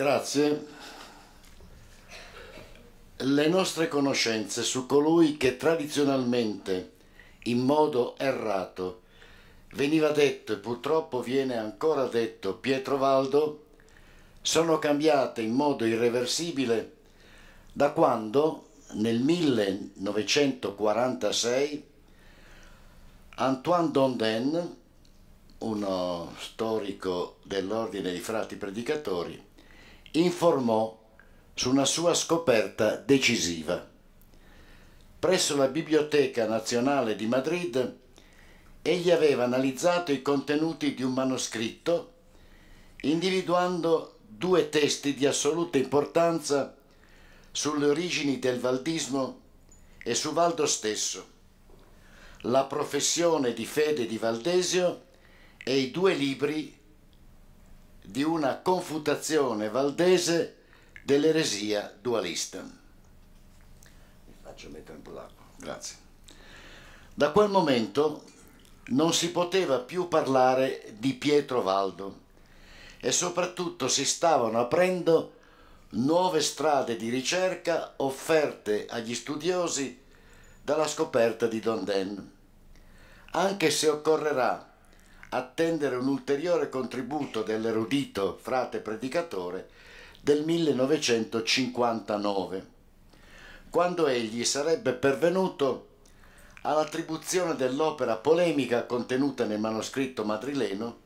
Grazie. Le nostre conoscenze su colui che tradizionalmente, in modo errato, veniva detto e purtroppo viene ancora detto Pietro Valdo, sono cambiate in modo irreversibile da quando, nel 1946, Antoine Donden, uno storico dell'ordine dei frati predicatori, informò su una sua scoperta decisiva. Presso la Biblioteca Nazionale di Madrid egli aveva analizzato i contenuti di un manoscritto individuando due testi di assoluta importanza sulle origini del valdismo e su Valdo stesso, la professione di fede di Valdesio e i due libri di una confutazione valdese dell'eresia dualista. Vi faccio mettere un po' d'acqua. Grazie. Da quel momento non si poteva più parlare di Pietro Valdo e soprattutto si stavano aprendo nuove strade di ricerca offerte agli studiosi dalla scoperta di Donden, anche se occorrerà attendere un ulteriore contributo dell'erudito frate predicatore del 1959, quando egli sarebbe pervenuto all'attribuzione dell'opera polemica contenuta nel manoscritto madrileno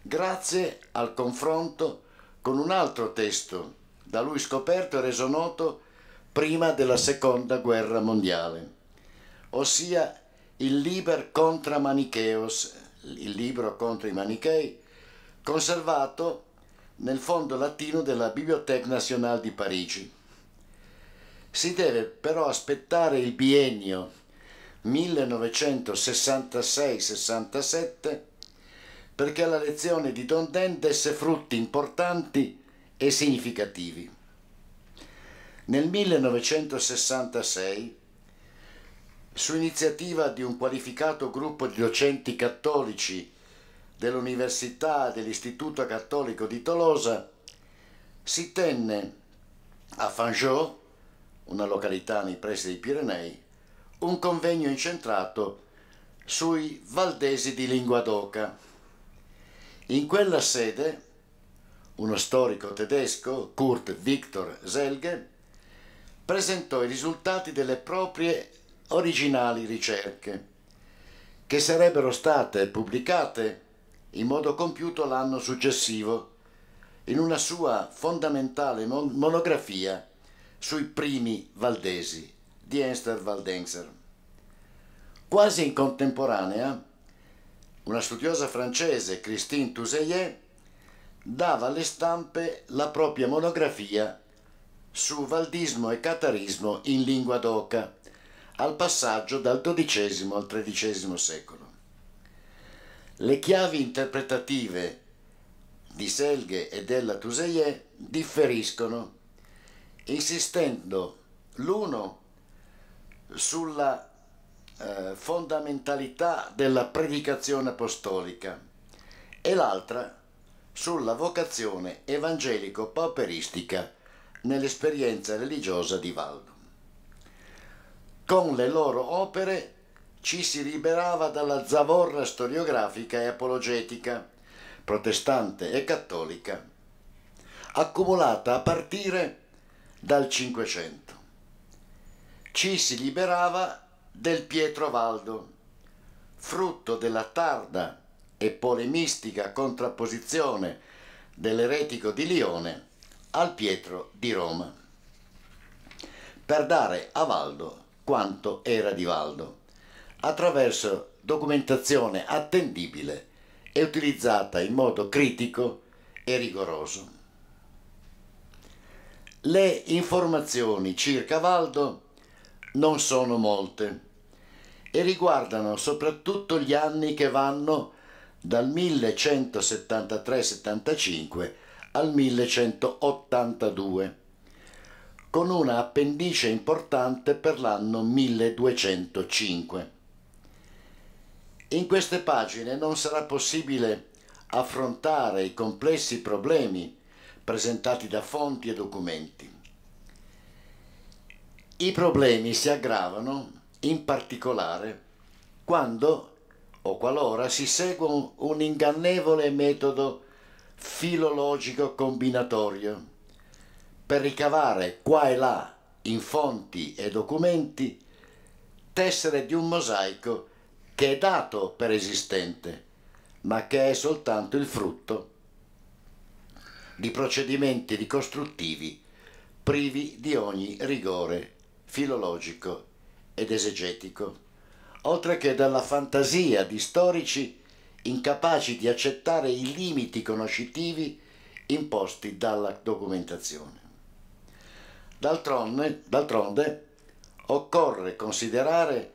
grazie al confronto con un altro testo da lui scoperto e reso noto prima della seconda guerra mondiale, ossia il Liber contra Manicheos il libro contro i manichei, conservato nel fondo latino della Bibliothèque Nationale di Parigi. Si deve però aspettare il biennio 1966-67 perché la lezione di Donden desse frutti importanti e significativi. Nel 1966 su iniziativa di un qualificato gruppo di docenti cattolici dell'Università dell'Istituto Cattolico di Tolosa, si tenne a Fangeau, una località nei pressi dei Pirenei, un convegno incentrato sui valdesi di lingua d'oca. In quella sede, uno storico tedesco, Kurt Victor Selge, presentò i risultati delle proprie originali ricerche, che sarebbero state pubblicate in modo compiuto l'anno successivo in una sua fondamentale monografia sui primi valdesi di Enster Valdenser. Quasi in contemporanea, una studiosa francese, Christine Touzeillet, dava alle stampe la propria monografia su valdismo e catarismo in lingua d'oca al passaggio dal XII al XIII secolo. Le chiavi interpretative di Selge e della Tuseie differiscono, insistendo l'uno sulla eh, fondamentalità della predicazione apostolica e l'altra sulla vocazione evangelico-pauperistica nell'esperienza religiosa di Valdo. Con le loro opere ci si liberava dalla zavorra storiografica e apologetica, protestante e cattolica, accumulata a partire dal Cinquecento. Ci si liberava del Pietro Valdo, frutto della tarda e polemistica contrapposizione dell'eretico di Lione al Pietro di Roma, per dare a Valdo quanto era di Valdo, attraverso documentazione attendibile e utilizzata in modo critico e rigoroso. Le informazioni circa Valdo non sono molte e riguardano soprattutto gli anni che vanno dal 1173-75 al 1182 con una appendice importante per l'anno 1205. In queste pagine non sarà possibile affrontare i complessi problemi presentati da fonti e documenti. I problemi si aggravano in particolare quando o qualora si segua un ingannevole metodo filologico combinatorio per ricavare qua e là in fonti e documenti tessere di un mosaico che è dato per esistente, ma che è soltanto il frutto di procedimenti ricostruttivi privi di ogni rigore filologico ed esegetico, oltre che dalla fantasia di storici incapaci di accettare i limiti conoscitivi imposti dalla documentazione. D'altronde, d'altronde occorre considerare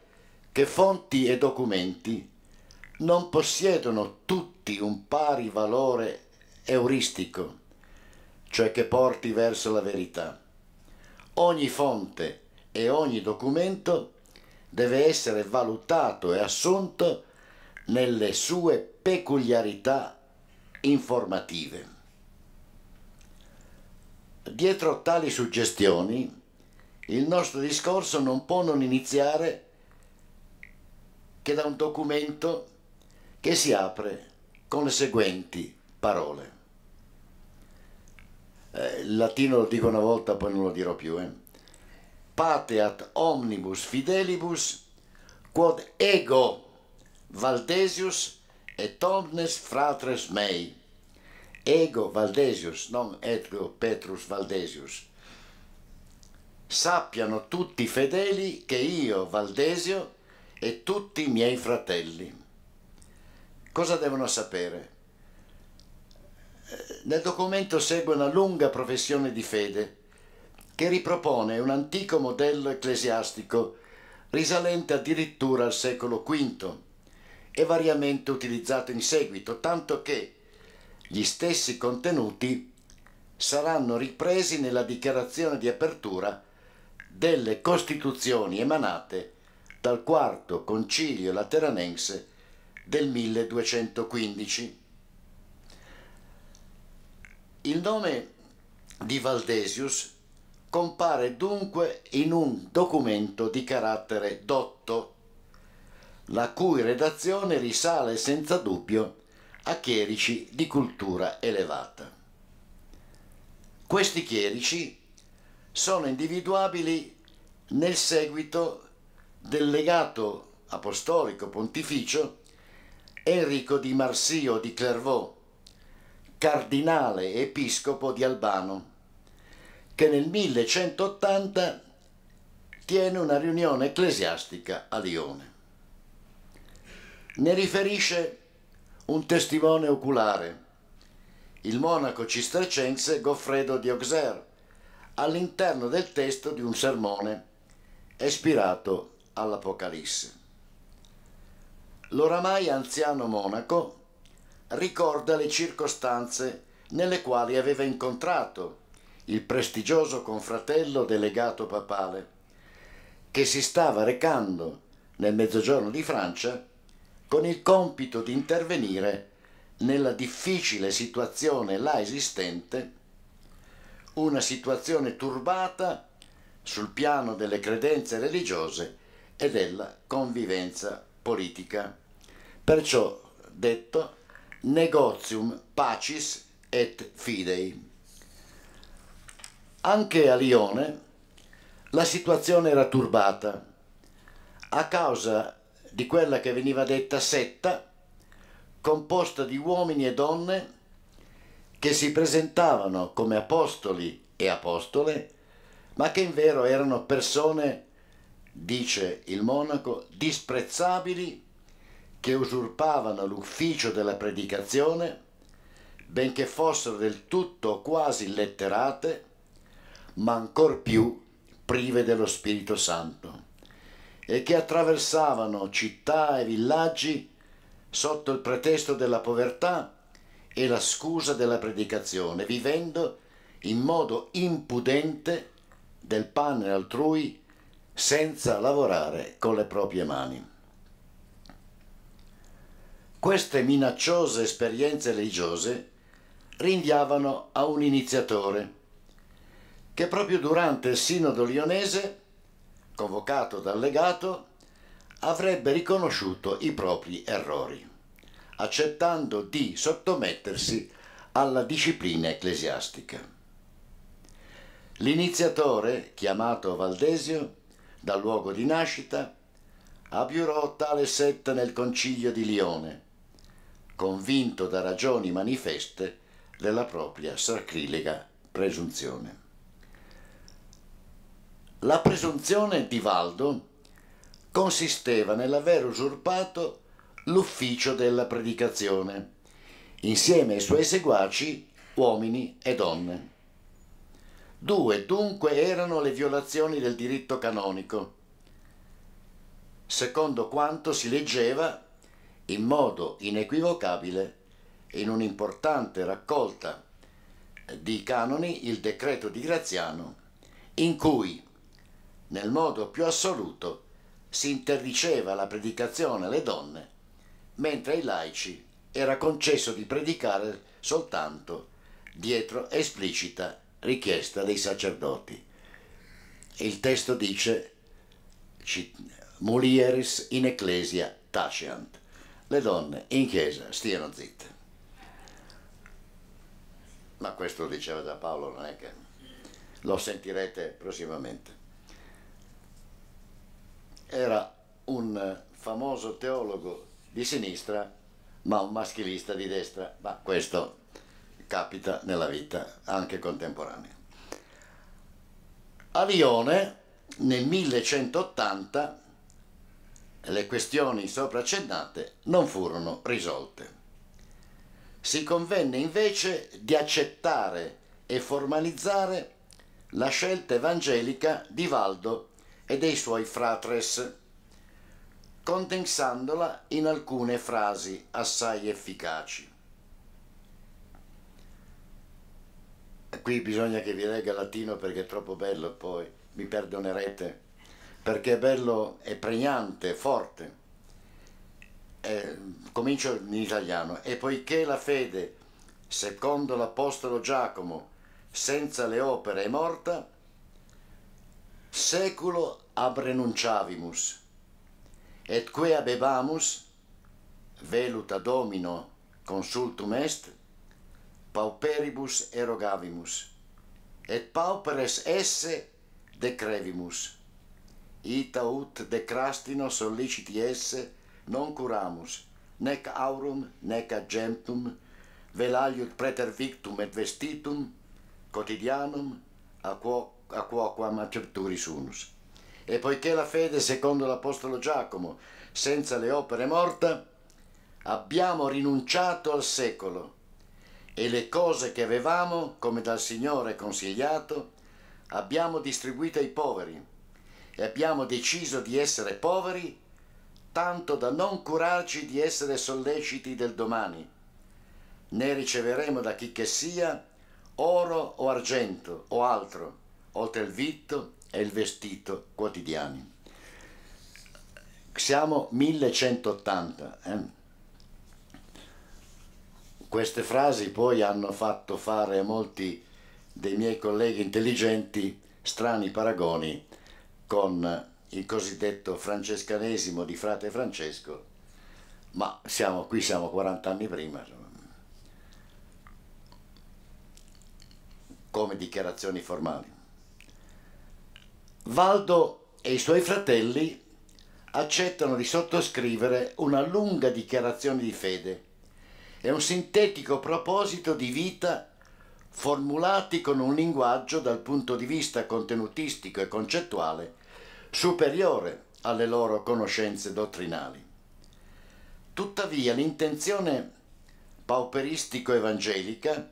che fonti e documenti non possiedono tutti un pari valore euristico, cioè che porti verso la verità. Ogni fonte e ogni documento deve essere valutato e assunto nelle sue peculiarità informative. Dietro tali suggestioni, il nostro discorso non può non iniziare che da un documento che si apre con le seguenti parole. Eh, il latino lo dico una volta, poi non lo dirò più. Eh. Pateat omnibus fidelibus quod ego Valdesius et omnes fratres mei. Ego Valdesius, non Edgo Petrus Valdesius. Sappiano tutti i fedeli che io, Valdesio, e tutti i miei fratelli. Cosa devono sapere? Nel documento segue una lunga professione di fede che ripropone un antico modello ecclesiastico risalente addirittura al secolo V e variamente utilizzato in seguito, tanto che gli stessi contenuti saranno ripresi nella dichiarazione di apertura delle Costituzioni emanate dal quarto concilio lateranense del 1215. Il nome di Valdesius compare dunque in un documento di carattere dotto, la cui redazione risale senza dubbio a chierici di cultura elevata. Questi chierici sono individuabili nel seguito del legato apostolico pontificio Enrico di Marsio di Clairvaux, cardinale episcopo di Albano, che nel 1180 tiene una riunione ecclesiastica a Lione. Ne riferisce un testimone oculare, il monaco cistercense Goffredo di Auxerre, all'interno del testo di un sermone ispirato all'Apocalisse. L'oramai anziano monaco ricorda le circostanze nelle quali aveva incontrato il prestigioso confratello delegato papale, che si stava recando nel mezzogiorno di Francia con il compito di intervenire nella difficile situazione là esistente, una situazione turbata sul piano delle credenze religiose e della convivenza politica. Perciò detto negozium pacis et fidei. Anche a Lione la situazione era turbata a causa di quella che veniva detta setta, composta di uomini e donne che si presentavano come apostoli e apostole, ma che in vero erano persone, dice il monaco, disprezzabili che usurpavano l'ufficio della predicazione, benché fossero del tutto quasi letterate, ma ancor più prive dello Spirito Santo e che attraversavano città e villaggi sotto il pretesto della povertà e la scusa della predicazione, vivendo in modo impudente del pane altrui senza lavorare con le proprie mani. Queste minacciose esperienze religiose rinviavano a un iniziatore che proprio durante il sinodo lionese convocato dal legato, avrebbe riconosciuto i propri errori, accettando di sottomettersi alla disciplina ecclesiastica. L'iniziatore, chiamato Valdesio, dal luogo di nascita, abiurò tale setta nel concilio di Lione, convinto da ragioni manifeste della propria sacrilega presunzione. La presunzione di Valdo consisteva nell'aver usurpato l'ufficio della predicazione, insieme ai suoi seguaci, uomini e donne. Due dunque erano le violazioni del diritto canonico, secondo quanto si leggeva in modo inequivocabile in un'importante raccolta di canoni il decreto di Graziano, in cui nel modo più assoluto si interdiceva la predicazione alle donne, mentre ai laici era concesso di predicare soltanto dietro esplicita richiesta dei sacerdoti. Il testo dice Mulieris in ecclesia taceant, le donne in chiesa stiano zitte. Ma questo diceva già Paolo, non è che lo sentirete prossimamente era un eh, famoso teologo di sinistra ma un maschilista di destra, ma questo capita nella vita anche contemporanea. A Lione nel 1180 le questioni sopra accennate non furono risolte. Si convenne invece di accettare e formalizzare la scelta evangelica di Valdo e dei suoi fratres, condensandola in alcune frasi assai efficaci. Qui bisogna che vi legga latino perché è troppo bello, poi mi perdonerete, perché è bello, è pregnante, è forte. Eh, comincio in italiano. E poiché la fede, secondo l'Apostolo Giacomo, senza le opere è morta, seculo ab renunciavimus et quae bebamus velut ad domino consultum est pauperibus erogavimus et pauperes esse decrevimus ita ut decrastino crastino esse, non curamus nec aurum nec gemptum vel alium praeter victum et vestitum quotidianum, a quo a quo qua materturi sunt E poiché la fede, secondo l'Apostolo Giacomo, senza le opere morta, abbiamo rinunciato al secolo e le cose che avevamo, come dal Signore consigliato, abbiamo distribuite ai poveri e abbiamo deciso di essere poveri tanto da non curarci di essere solleciti del domani, Ne riceveremo da chi che sia oro o argento o altro, oltre il vitto e il vestito quotidiani. Siamo 1180. Eh? Queste frasi poi hanno fatto fare a molti dei miei colleghi intelligenti strani paragoni con il cosiddetto francescanesimo di frate Francesco, ma siamo, qui siamo 40 anni prima. come dichiarazioni formali. Valdo e i suoi fratelli accettano di sottoscrivere una lunga dichiarazione di fede e un sintetico proposito di vita formulati con un linguaggio dal punto di vista contenutistico e concettuale superiore alle loro conoscenze dottrinali. Tuttavia l'intenzione pauperistico-evangelica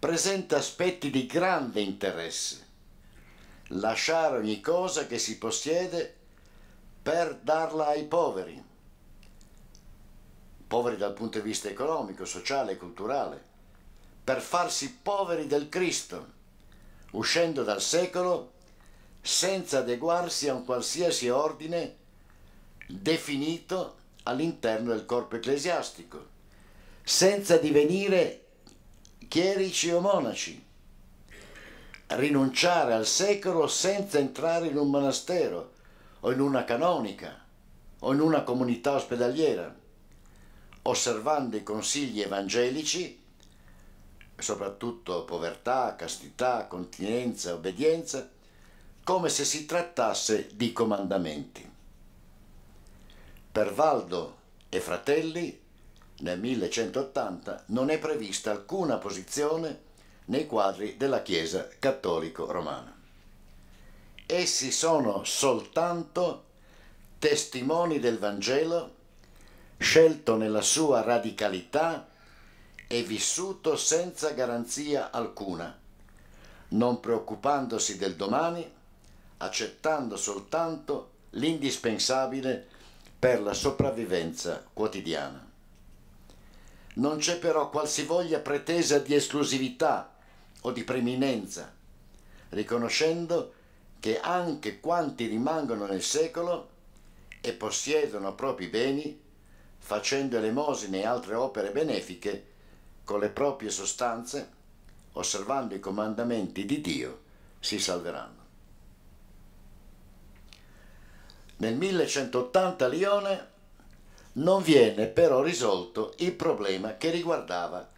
presenta aspetti di grande interesse lasciare ogni cosa che si possiede per darla ai poveri, poveri dal punto di vista economico, sociale e culturale, per farsi poveri del Cristo, uscendo dal secolo senza adeguarsi a un qualsiasi ordine definito all'interno del corpo ecclesiastico, senza divenire chierici o monaci rinunciare al secolo senza entrare in un monastero o in una canonica o in una comunità ospedaliera, osservando i consigli evangelici, soprattutto povertà, castità, continenza, obbedienza, come se si trattasse di comandamenti. Per Valdo e fratelli, nel 1180, non è prevista alcuna posizione nei quadri della Chiesa cattolico romana. Essi sono soltanto testimoni del Vangelo scelto nella sua radicalità e vissuto senza garanzia alcuna, non preoccupandosi del domani, accettando soltanto l'indispensabile per la sopravvivenza quotidiana. Non c'è però qualsivoglia pretesa di esclusività o di preminenza, riconoscendo che anche quanti rimangono nel secolo e possiedono propri beni, facendo elemosine e altre opere benefiche con le proprie sostanze, osservando i comandamenti di Dio, si salveranno. Nel 1180 a Lione non viene però risolto il problema che riguardava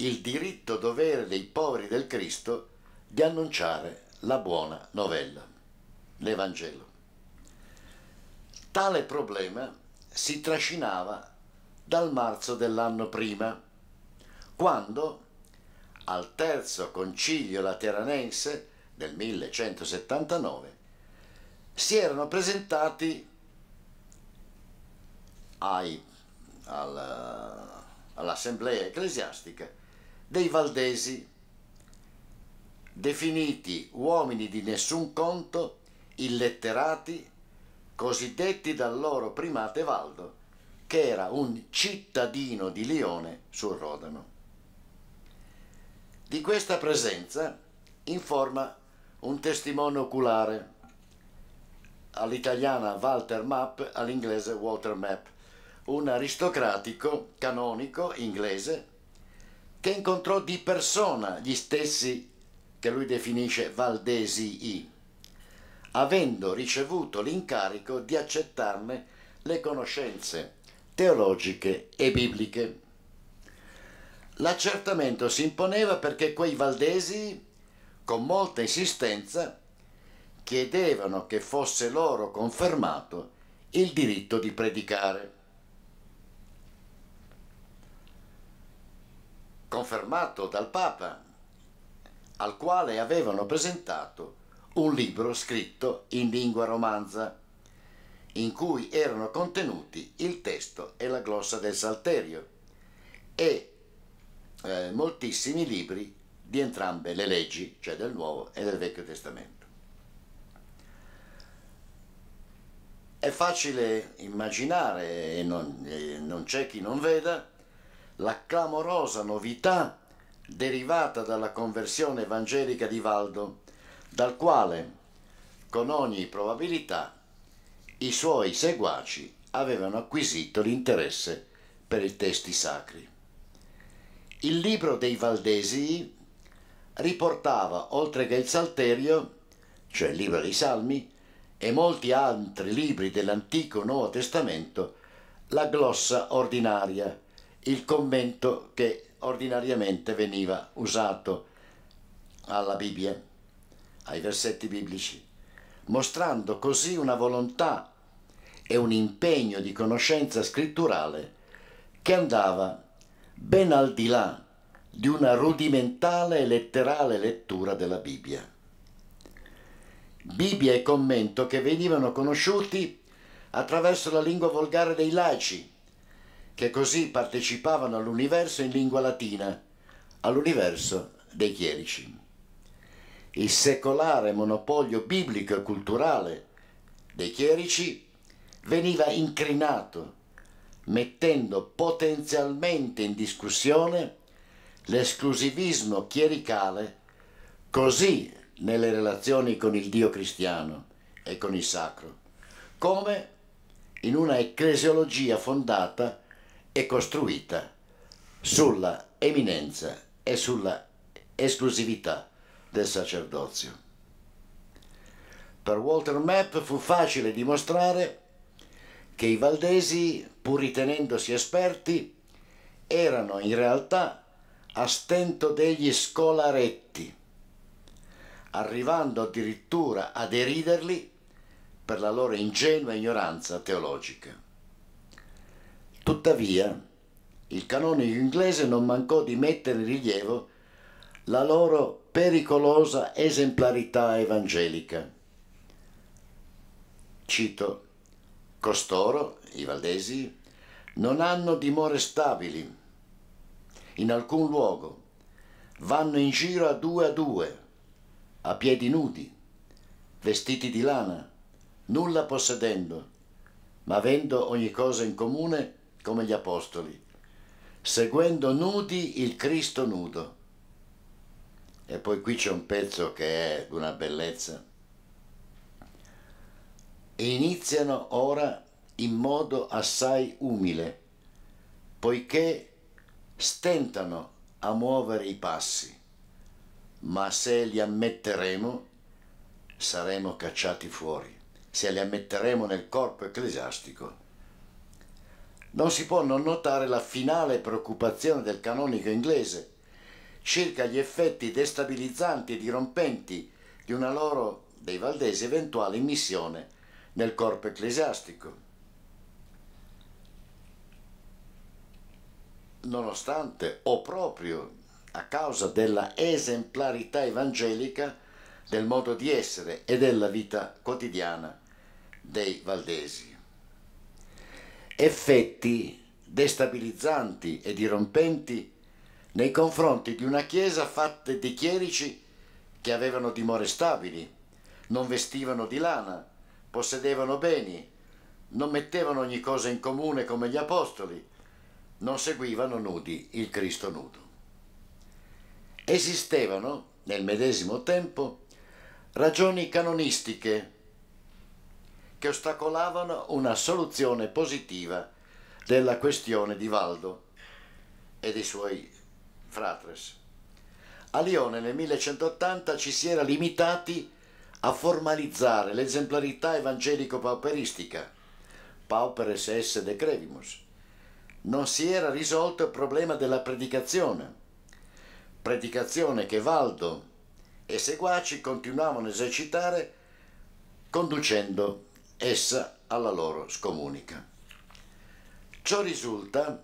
il diritto dovere dei poveri del Cristo di annunciare la buona novella, l'Evangelo. Tale problema si trascinava dal marzo dell'anno prima, quando, al terzo concilio lateranense del 1179, si erano presentati ai, alla, all'assemblea ecclesiastica dei valdesi, definiti uomini di nessun conto, illetterati, cosiddetti dal loro primate Valdo, che era un cittadino di Lione sul Rodano. Di questa presenza informa un testimone oculare, all'italiana Walter Mapp, all'inglese Walter Mapp, un aristocratico canonico inglese che incontrò di persona gli stessi che lui definisce Valdesii, avendo ricevuto l'incarico di accettarne le conoscenze teologiche e bibliche. L'accertamento si imponeva perché quei Valdesi, con molta insistenza, chiedevano che fosse loro confermato il diritto di predicare. confermato dal Papa, al quale avevano presentato un libro scritto in lingua romanza, in cui erano contenuti il testo e la glossa del Salterio e eh, moltissimi libri di entrambe le leggi, cioè del Nuovo e del Vecchio Testamento. È facile immaginare, e non, e non c'è chi non veda, la clamorosa novità derivata dalla conversione evangelica di Valdo, dal quale, con ogni probabilità, i suoi seguaci avevano acquisito l'interesse per i testi sacri. Il libro dei Valdesi riportava, oltre che il Salterio, cioè il libro dei Salmi, e molti altri libri dell'Antico Nuovo Testamento, la glossa ordinaria, il commento che ordinariamente veniva usato alla Bibbia, ai versetti biblici, mostrando così una volontà e un impegno di conoscenza scritturale che andava ben al di là di una rudimentale e letterale lettura della Bibbia. Bibbia e commento che venivano conosciuti attraverso la lingua volgare dei laici, che così partecipavano all'universo in lingua latina, all'universo dei chierici. Il secolare monopolio biblico e culturale dei chierici veniva incrinato, mettendo potenzialmente in discussione l'esclusivismo chiericale così nelle relazioni con il Dio cristiano e con il sacro, come in una ecclesiologia fondata è costruita sulla eminenza e sulla esclusività del sacerdozio. Per Walter Mapp fu facile dimostrare che i valdesi, pur ritenendosi esperti, erano in realtà a stento degli scolaretti, arrivando addirittura a deriderli per la loro ingenua ignoranza teologica. Tuttavia, il canonico inglese non mancò di mettere in rilievo la loro pericolosa esemplarità evangelica. Cito, costoro, i valdesi, non hanno dimore stabili in alcun luogo, vanno in giro a due a due, a piedi nudi, vestiti di lana, nulla possedendo, ma avendo ogni cosa in comune, come gli apostoli, seguendo nudi il Cristo nudo. E poi qui c'è un pezzo che è una bellezza. iniziano ora in modo assai umile, poiché stentano a muovere i passi, ma se li ammetteremo saremo cacciati fuori, se li ammetteremo nel corpo ecclesiastico non si può non notare la finale preoccupazione del canonico inglese circa gli effetti destabilizzanti e dirompenti di una loro, dei Valdesi, eventuale missione nel corpo ecclesiastico. Nonostante o proprio a causa della esemplarità evangelica del modo di essere e della vita quotidiana dei Valdesi effetti destabilizzanti e dirompenti nei confronti di una chiesa fatta di chierici che avevano dimore stabili, non vestivano di lana, possedevano beni, non mettevano ogni cosa in comune come gli apostoli, non seguivano nudi il Cristo nudo. Esistevano, nel medesimo tempo, ragioni canonistiche che ostacolavano una soluzione positiva della questione di Valdo e dei suoi fratres. A Lione nel 1180 ci si era limitati a formalizzare l'esemplarità evangelico-pauperistica, pauperes esse decrevimus. Non si era risolto il problema della predicazione, predicazione che Valdo e seguaci continuavano a esercitare conducendo essa alla loro scomunica. Ciò risulta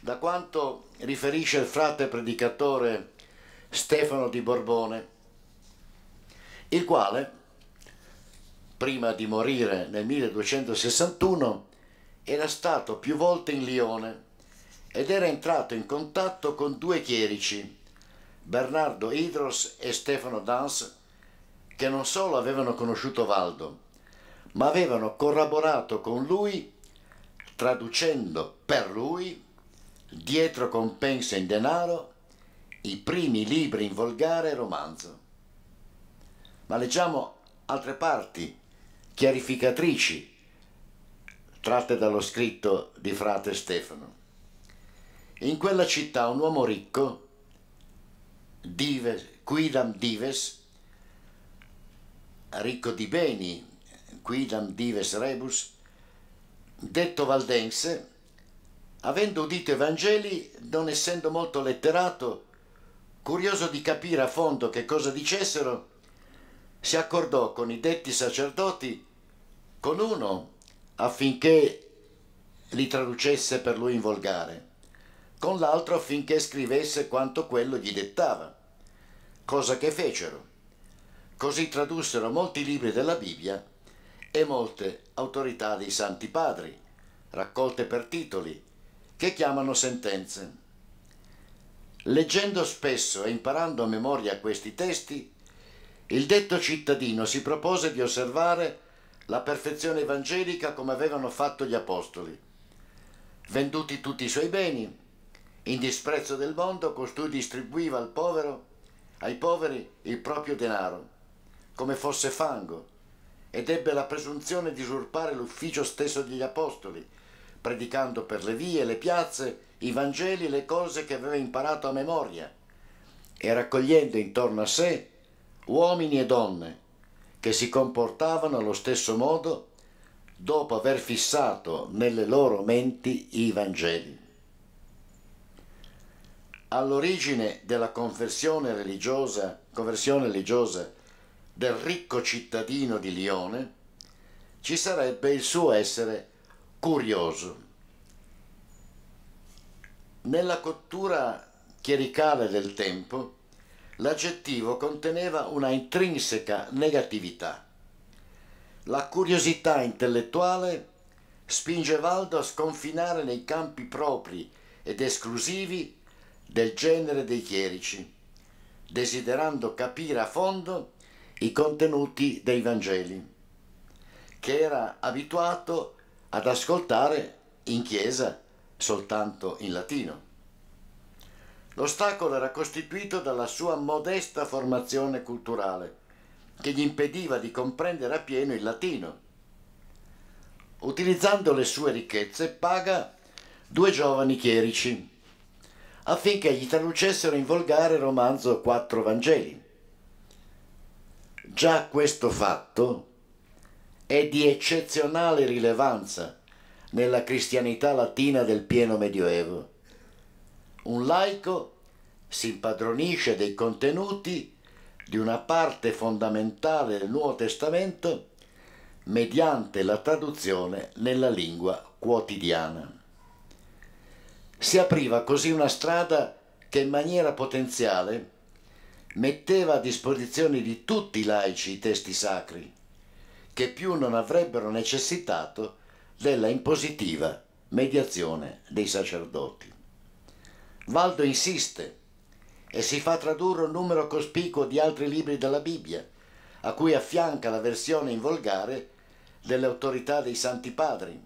da quanto riferisce il frate predicatore Stefano di Borbone, il quale, prima di morire nel 1261, era stato più volte in Lione ed era entrato in contatto con due chierici, Bernardo Idros e Stefano Dans, che non solo avevano conosciuto Valdo, ma avevano corroborato con lui traducendo per lui, dietro compensa in denaro, i primi libri in volgare e romanzo. Ma leggiamo altre parti chiarificatrici tratte dallo scritto di frate Stefano. In quella città un uomo ricco, Dives, Quidam Dives, ricco di beni, quidam dives rebus, detto valdense, avendo udito i Vangeli, non essendo molto letterato, curioso di capire a fondo che cosa dicessero, si accordò con i detti sacerdoti, con uno affinché li traducesse per lui in volgare, con l'altro affinché scrivesse quanto quello gli dettava, cosa che fecero. Così tradussero molti libri della Bibbia e molte autorità dei Santi Padri, raccolte per titoli, che chiamano sentenze. Leggendo spesso e imparando a memoria questi testi, il detto cittadino si propose di osservare la perfezione evangelica come avevano fatto gli apostoli. Venduti tutti i suoi beni, in disprezzo del mondo, costui distribuiva al povero, ai poveri il proprio denaro, come fosse fango, ed ebbe la presunzione di usurpare l'ufficio stesso degli apostoli, predicando per le vie, le piazze, i Vangeli, le cose che aveva imparato a memoria, e raccogliendo intorno a sé uomini e donne che si comportavano allo stesso modo dopo aver fissato nelle loro menti i Vangeli. All'origine della conversione religiosa, conversione religiosa del ricco cittadino di Lione ci sarebbe il suo essere curioso. Nella cottura chiericale del tempo, l'aggettivo conteneva una intrinseca negatività. La curiosità intellettuale spinge Valdo a sconfinare nei campi propri ed esclusivi del genere dei chierici, desiderando capire a fondo i contenuti dei Vangeli, che era abituato ad ascoltare in chiesa soltanto in latino. L'ostacolo era costituito dalla sua modesta formazione culturale, che gli impediva di comprendere appieno il latino. Utilizzando le sue ricchezze, paga due giovani chierici affinché gli traducessero in volgare il romanzo Quattro Vangeli Già questo fatto è di eccezionale rilevanza nella cristianità latina del pieno medioevo. Un laico si impadronisce dei contenuti di una parte fondamentale del Nuovo Testamento mediante la traduzione nella lingua quotidiana. Si apriva così una strada che in maniera potenziale metteva a disposizione di tutti i laici i testi sacri, che più non avrebbero necessitato della impositiva mediazione dei sacerdoti. Valdo insiste e si fa tradurre un numero cospicuo di altri libri della Bibbia, a cui affianca la versione in volgare delle autorità dei Santi Padri,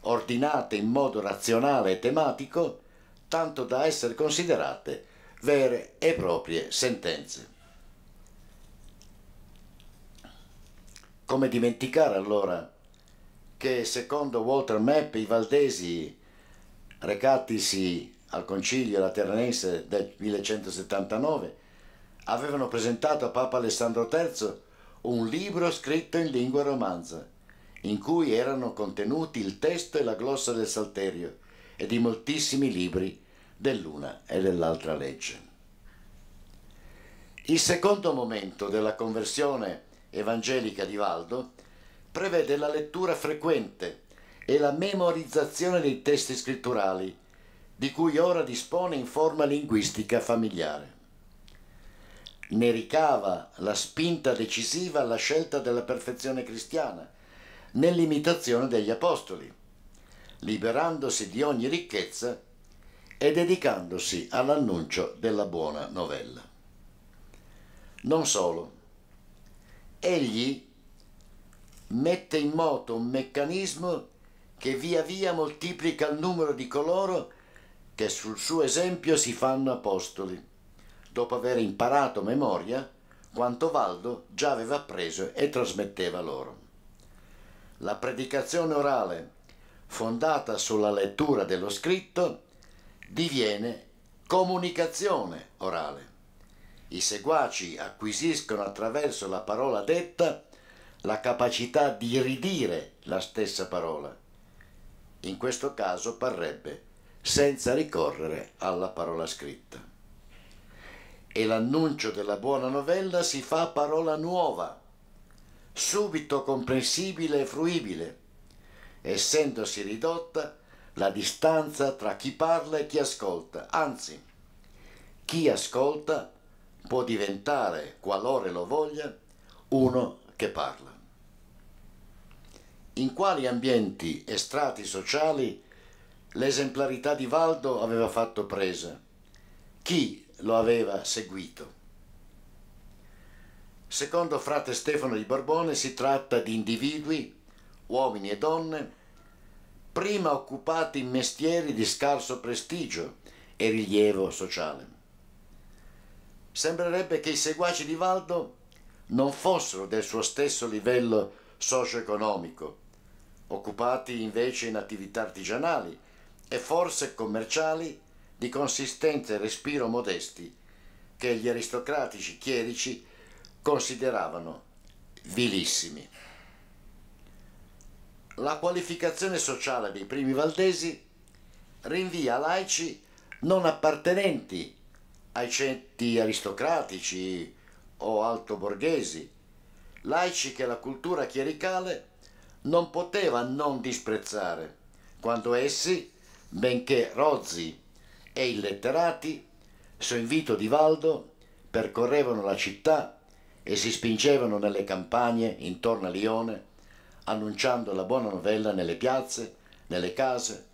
ordinate in modo razionale e tematico, tanto da essere considerate vere e proprie sentenze. Come dimenticare allora che secondo Walter Mapp i valdesi recatisi al concilio lateranense del 1179 avevano presentato a Papa Alessandro III un libro scritto in lingua romanza in cui erano contenuti il testo e la glossa del Salterio e di moltissimi libri dell'una e dell'altra legge. Il secondo momento della conversione evangelica di Valdo prevede la lettura frequente e la memorizzazione dei testi scritturali, di cui ora dispone in forma linguistica familiare. Ne ricava la spinta decisiva alla scelta della perfezione cristiana, nell'imitazione degli apostoli, liberandosi di ogni ricchezza e dedicandosi all'annuncio della buona novella. Non solo, egli mette in moto un meccanismo che via via moltiplica il numero di coloro che sul suo esempio si fanno apostoli, dopo aver imparato a memoria quanto Valdo già aveva appreso e trasmetteva loro. La predicazione orale, fondata sulla lettura dello scritto, diviene comunicazione orale. I seguaci acquisiscono attraverso la parola detta la capacità di ridire la stessa parola. In questo caso parrebbe senza ricorrere alla parola scritta. E l'annuncio della buona novella si fa parola nuova, subito comprensibile e fruibile, essendosi ridotta la distanza tra chi parla e chi ascolta, anzi, chi ascolta può diventare, qualora lo voglia, uno che parla. In quali ambienti e strati sociali l'esemplarità di Valdo aveva fatto presa? Chi lo aveva seguito? Secondo frate Stefano di Borbone si tratta di individui, uomini e donne, prima occupati in mestieri di scarso prestigio e rilievo sociale. Sembrerebbe che i seguaci di Valdo non fossero del suo stesso livello socio-economico, occupati invece in attività artigianali e forse commerciali di consistente respiro modesti che gli aristocratici chierici consideravano vilissimi la qualificazione sociale dei primi valdesi rinvia laici non appartenenti ai centri aristocratici o altoborghesi, laici che la cultura chiericale non poteva non disprezzare, quando essi, benché rozzi e illetterati, su invito di Valdo percorrevano la città e si spingevano nelle campagne intorno a Lione annunciando la buona novella nelle piazze, nelle case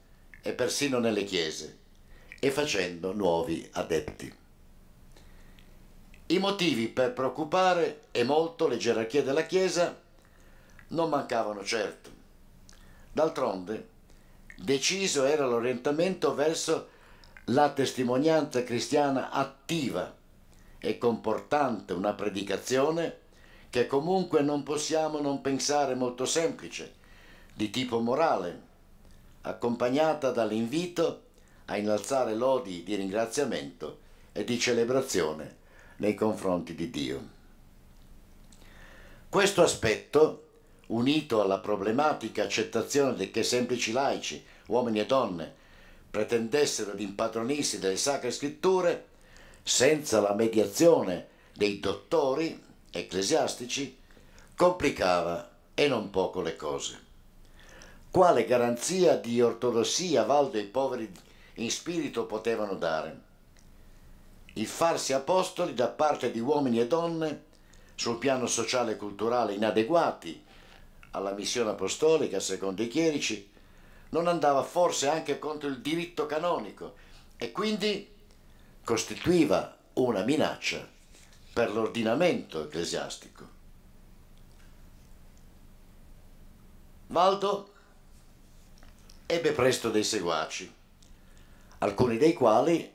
e persino nelle chiese e facendo nuovi adepti. I motivi per preoccupare e molto le gerarchie della Chiesa non mancavano certo. D'altronde, deciso era l'orientamento verso la testimonianza cristiana attiva e comportante una predicazione che comunque non possiamo non pensare molto semplice, di tipo morale, accompagnata dall'invito a innalzare lodi di ringraziamento e di celebrazione nei confronti di Dio. Questo aspetto, unito alla problematica accettazione che semplici laici, uomini e donne, pretendessero di impadronirsi delle sacre scritture senza la mediazione dei dottori, ecclesiastici complicava e non poco le cose. Quale garanzia di ortodossia Valdo e i poveri in spirito potevano dare? Il farsi apostoli da parte di uomini e donne sul piano sociale e culturale inadeguati alla missione apostolica, secondo i chierici, non andava forse anche contro il diritto canonico e quindi costituiva una minaccia per l'ordinamento ecclesiastico. Valdo ebbe presto dei seguaci, alcuni dei quali,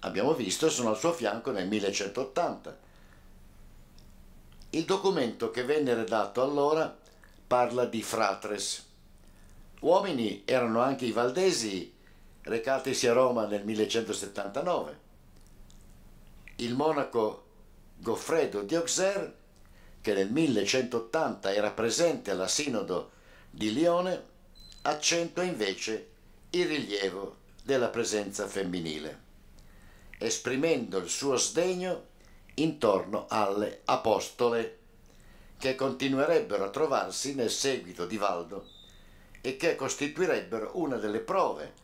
abbiamo visto, sono al suo fianco nel 1180. Il documento che venne redatto allora parla di fratres. Uomini erano anche i valdesi recatisi a Roma nel 1179. Il monaco Goffredo di Auxerre, che nel 1180 era presente alla Sinodo di Lione, accentua invece il rilievo della presenza femminile, esprimendo il suo sdegno intorno alle apostole che continuerebbero a trovarsi nel seguito di Valdo e che costituirebbero una delle prove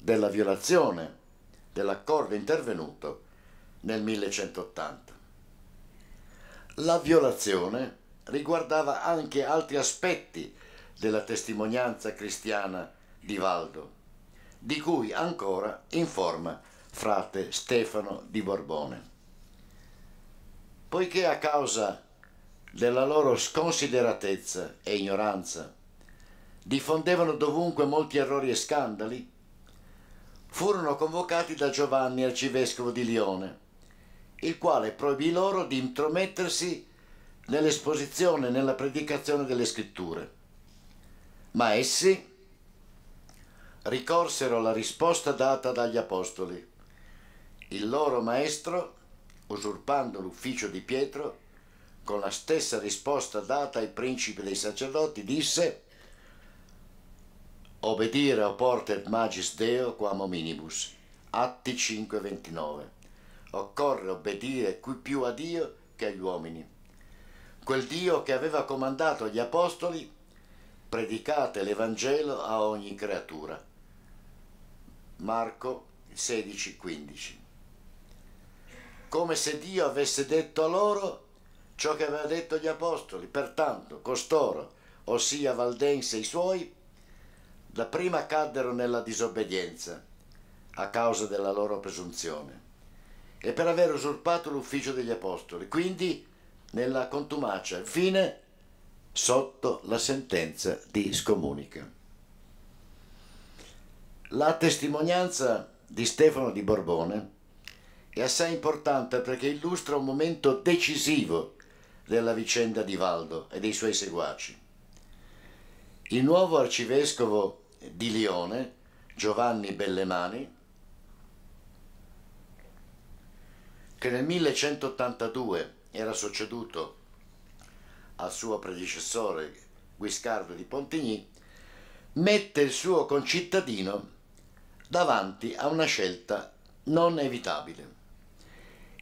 della violazione dell'accordo intervenuto nel 1180. La violazione riguardava anche altri aspetti della testimonianza cristiana di Valdo, di cui ancora informa frate Stefano di Borbone. Poiché a causa della loro sconsideratezza e ignoranza diffondevano dovunque molti errori e scandali, furono convocati da Giovanni arcivescovo di Lione il quale proibì loro di intromettersi nell'esposizione nella predicazione delle scritture. Ma essi ricorsero alla risposta data dagli apostoli. Il loro maestro, usurpando l'ufficio di Pietro, con la stessa risposta data ai principi dei sacerdoti, disse Obedire o portet magis Deo quam hominibus. Atti 5:29 occorre obbedire qui più a Dio che agli uomini. Quel Dio che aveva comandato agli apostoli, predicate l'Evangelo a ogni creatura. Marco 16:15 Come se Dio avesse detto a loro ciò che aveva detto agli apostoli, pertanto costoro, ossia Valdense e i suoi, dapprima caddero nella disobbedienza a causa della loro presunzione e per aver usurpato l'ufficio degli apostoli, quindi nella contumacia, infine sotto la sentenza di scomunica. La testimonianza di Stefano di Borbone è assai importante perché illustra un momento decisivo della vicenda di Valdo e dei suoi seguaci. Il nuovo arcivescovo di Lione, Giovanni Bellemani, che nel 1182 era succeduto al suo predecessore Guiscardo di Pontigny, mette il suo concittadino davanti a una scelta non evitabile,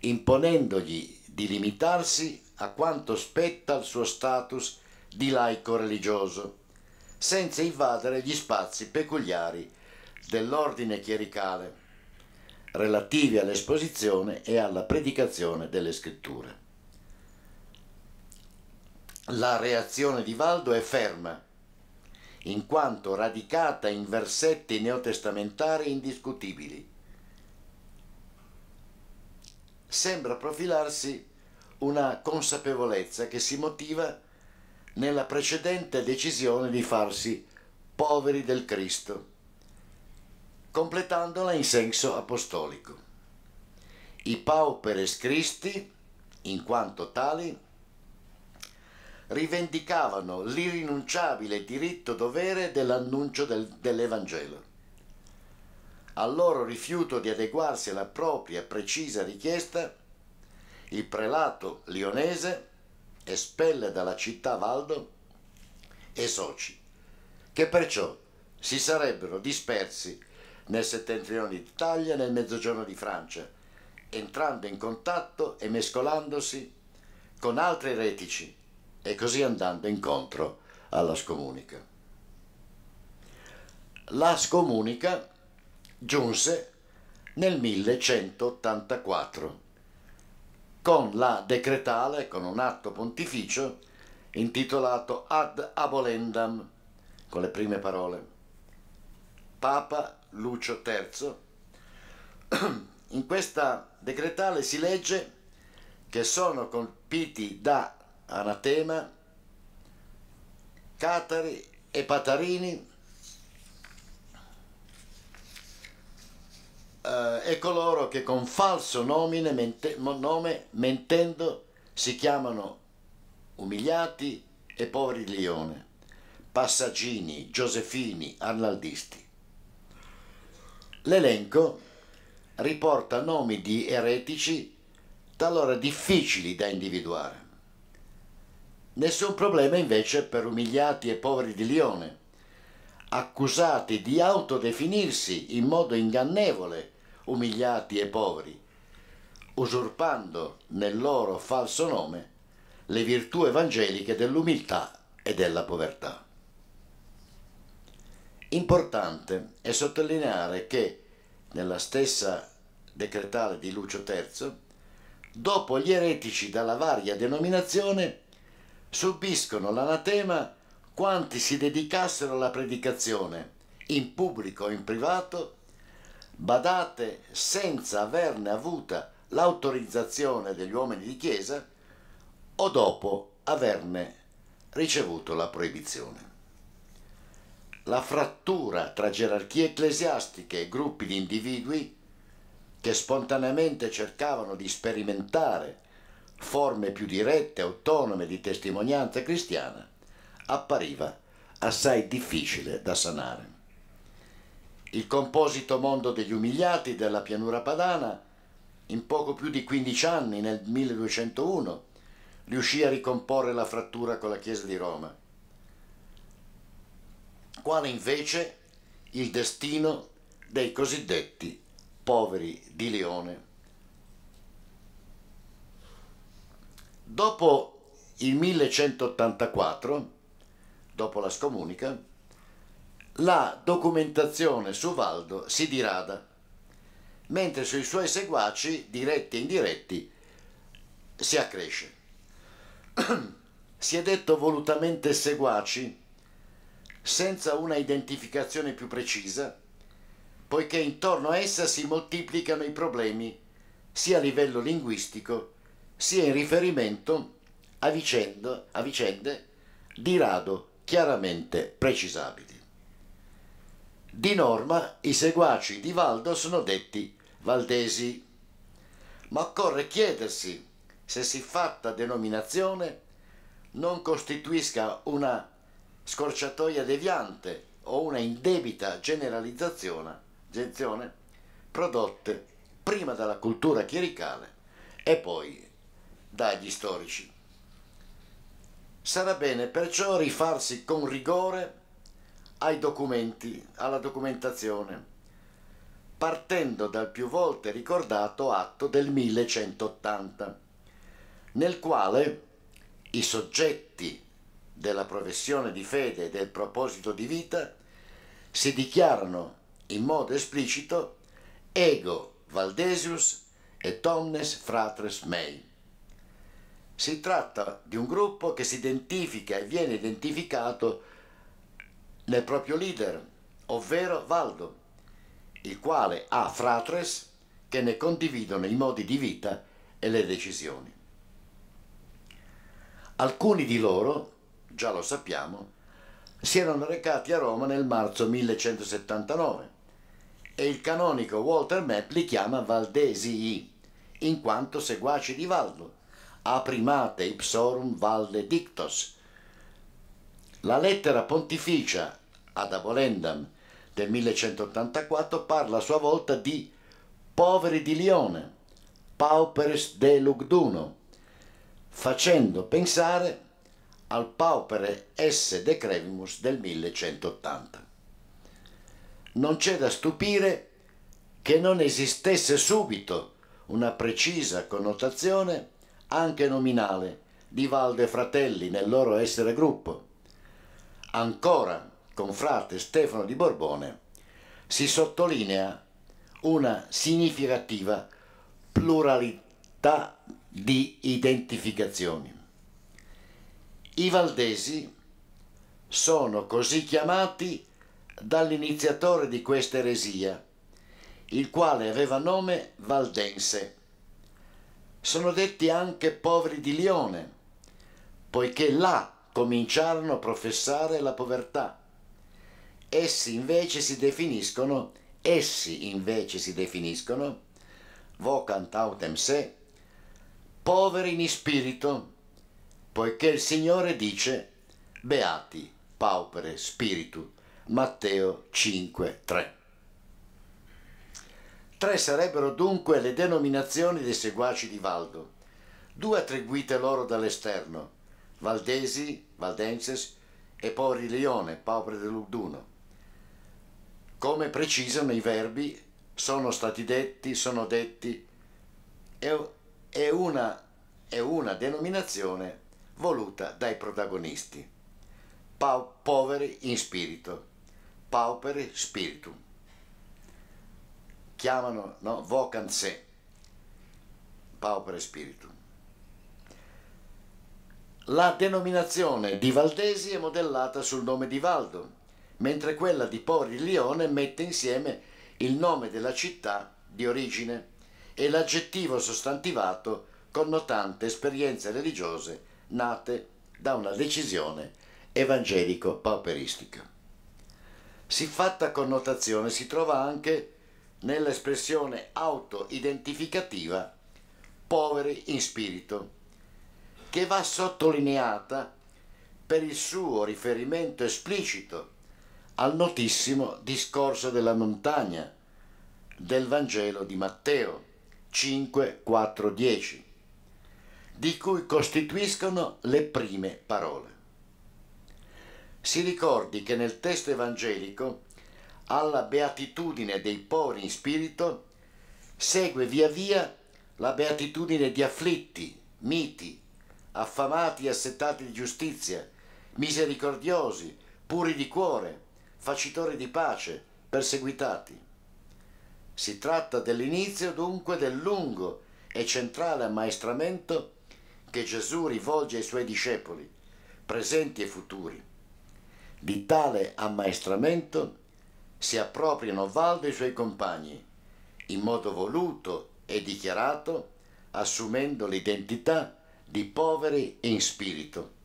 imponendogli di limitarsi a quanto spetta al suo status di laico religioso, senza invadere gli spazi peculiari dell'ordine chiericale relativi all'esposizione e alla predicazione delle scritture. La reazione di Valdo è ferma, in quanto radicata in versetti neotestamentari indiscutibili. Sembra profilarsi una consapevolezza che si motiva nella precedente decisione di farsi poveri del Cristo completandola in senso apostolico. I pauperes cristi, in quanto tali, rivendicavano l'irrinunciabile diritto dovere dell'annuncio del, dell'Evangelo. Al loro rifiuto di adeguarsi alla propria precisa richiesta, il prelato lionese espelle dalla città Valdo e soci, che perciò si sarebbero dispersi nel settentrione d'Italia e nel mezzogiorno di Francia, entrando in contatto e mescolandosi con altri eretici e così andando incontro alla scomunica. La scomunica giunse nel 1184 con la decretale, con un atto pontificio intitolato Ad Abolendam, con le prime parole. Papa Lucio III, in questa decretale si legge che sono colpiti da anatema Catari e Patarini eh, e coloro che con falso nomine, mente, nome mentendo si chiamano umiliati e poveri Lione, passagini, Giosefini, Arnaldisti. L'elenco riporta nomi di eretici talora difficili da individuare. Nessun problema invece per umiliati e poveri di Lione, accusati di autodefinirsi in modo ingannevole umiliati e poveri, usurpando nel loro falso nome le virtù evangeliche dell'umiltà e della povertà. Importante è sottolineare che nella stessa decretale di Lucio III, dopo gli eretici dalla varia denominazione, subiscono l'anatema quanti si dedicassero alla predicazione, in pubblico o in privato, badate senza averne avuta l'autorizzazione degli uomini di chiesa o dopo averne ricevuto la proibizione la frattura tra gerarchie ecclesiastiche e gruppi di individui che spontaneamente cercavano di sperimentare forme più dirette, autonome di testimonianza cristiana, appariva assai difficile da sanare. Il composito mondo degli umiliati della pianura padana, in poco più di 15 anni, nel 1201, riuscì a ricomporre la frattura con la Chiesa di Roma quale invece il destino dei cosiddetti poveri di Leone. Dopo il 1184, dopo la scomunica, la documentazione su Valdo si dirada, mentre sui suoi seguaci, diretti e indiretti, si accresce. si è detto volutamente seguaci senza una identificazione più precisa, poiché intorno a essa si moltiplicano i problemi sia a livello linguistico sia in riferimento a, vicenda, a vicende di rado chiaramente precisabili. Di norma i seguaci di Valdo sono detti valdesi, ma occorre chiedersi se siffatta denominazione non costituisca una scorciatoia deviante o una indebita generalizzazione prodotte prima dalla cultura chiericale e poi dagli storici. Sarà bene perciò rifarsi con rigore ai documenti, alla documentazione, partendo dal più volte ricordato atto del 1180, nel quale i soggetti della professione di fede e del proposito di vita si dichiarano in modo esplicito ego Valdesius e Tomnes Fratres Mei. Si tratta di un gruppo che si identifica e viene identificato nel proprio leader, ovvero Valdo, il quale ha fratres che ne condividono i modi di vita e le decisioni. Alcuni di loro già lo sappiamo, si erano recati a Roma nel marzo 1179 e il canonico Walter Mapp li chiama Valdesii, in quanto seguaci di Valdo, a primate ipsorum valde dictos. La lettera pontificia ad Abolendam del 1184 parla a sua volta di poveri di Lione, pauperes de Lugduno, facendo pensare al paupere S. De Crevimus del 1180. Non c'è da stupire che non esistesse subito una precisa connotazione anche nominale di Valde Fratelli nel loro essere gruppo. Ancora con frate Stefano di Borbone si sottolinea una significativa pluralità di identificazioni. I Valdesi sono così chiamati dall'iniziatore di questa eresia, il quale aveva nome Valdense. Sono detti anche poveri di Lione, poiché là cominciarono a professare la povertà. Essi invece si definiscono, essi invece si definiscono, vocant autem se, poveri in spirito, poiché il Signore dice, beati, paupere, spiritu, Matteo 5, 3. Tre sarebbero dunque le denominazioni dei seguaci di Valdo, due attribuite loro dall'esterno, Valdesi, Valdenses e Pori Leone, Paupere dell'Uduno. Come precisano i verbi, sono stati detti, sono detti, è una, è una denominazione voluta dai protagonisti. Pau- poveri in spirito, paupere spiritum. Chiamano, no, vocanze, paupere spiritum. La denominazione di Valdesi è modellata sul nome di Valdo, mentre quella di Pori Lione mette insieme il nome della città di origine e l'aggettivo sostantivato connotante esperienze religiose nate da una decisione evangelico-pauperistica. Siffatta connotazione si trova anche nell'espressione autoidentificativa poveri in spirito, che va sottolineata per il suo riferimento esplicito al notissimo discorso della montagna del Vangelo di Matteo 5, 4, 10 di cui costituiscono le prime parole. Si ricordi che nel testo evangelico alla beatitudine dei poveri in spirito segue via via la beatitudine di afflitti, miti, affamati e assettati di giustizia, misericordiosi, puri di cuore, facitori di pace, perseguitati. Si tratta dell'inizio dunque del lungo e centrale ammaestramento che Gesù rivolge ai suoi discepoli, presenti e futuri. Di tale ammaestramento si appropriano Valdo e i suoi compagni, in modo voluto e dichiarato, assumendo l'identità di poveri in spirito.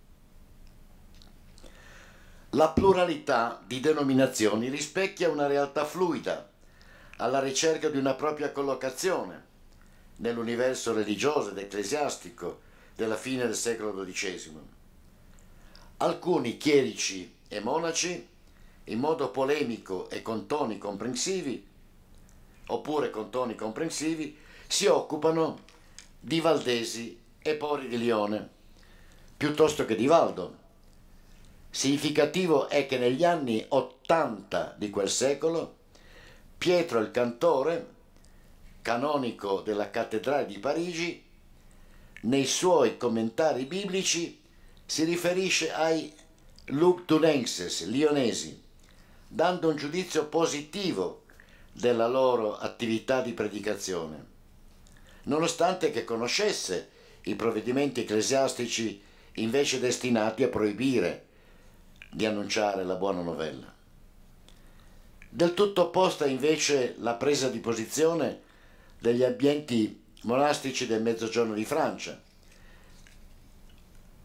La pluralità di denominazioni rispecchia una realtà fluida, alla ricerca di una propria collocazione nell'universo religioso ed ecclesiastico della fine del secolo XII. Alcuni chierici e monaci, in modo polemico e con toni comprensivi, oppure con toni comprensivi, si occupano di Valdesi e Pori di Lione, piuttosto che di Valdo. Significativo è che negli anni 80 di quel secolo, Pietro il Cantore, canonico della cattedrale di Parigi, nei suoi commentari biblici si riferisce ai Lugdunenses, lionesi, dando un giudizio positivo della loro attività di predicazione, nonostante che conoscesse i provvedimenti ecclesiastici invece destinati a proibire di annunciare la buona novella. Del tutto opposta invece la presa di posizione degli ambienti monastici del Mezzogiorno di Francia,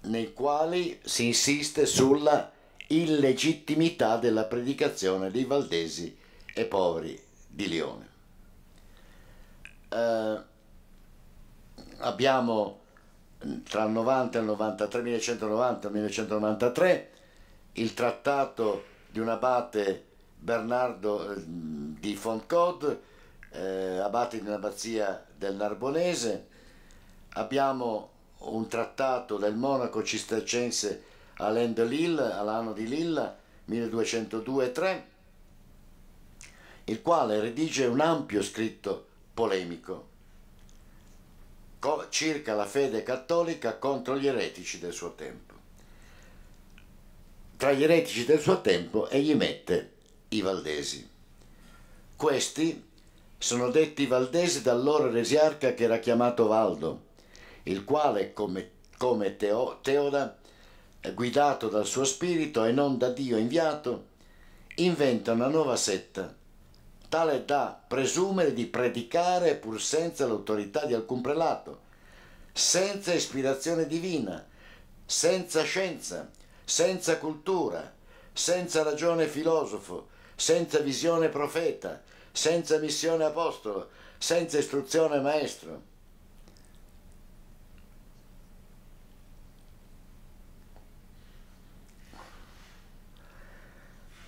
nei quali si insiste sulla illegittimità della predicazione dei valdesi e poveri di Lione. Eh, abbiamo tra il 90 e il 93, 1190 1193 il trattato di un abate Bernardo eh, di Fontcod, eh, abate di un'abbazia del Narbonese, abbiamo un trattato del monaco cistercense Alain de Lille, all'anno di Lilla, 1202-3, il quale redige un ampio scritto polemico circa la fede cattolica contro gli eretici del suo tempo. Tra gli eretici del suo tempo egli mette i Valdesi. Questi sono detti valdesi dall'ora resiarca che era chiamato Valdo, il quale come, come teo, Teoda, eh, guidato dal suo spirito e non da Dio inviato, inventa una nuova setta, tale da presumere di predicare pur senza l'autorità di alcun prelato, senza ispirazione divina, senza scienza, senza cultura, senza ragione filosofo, senza visione profeta, senza missione apostolo, senza istruzione maestro.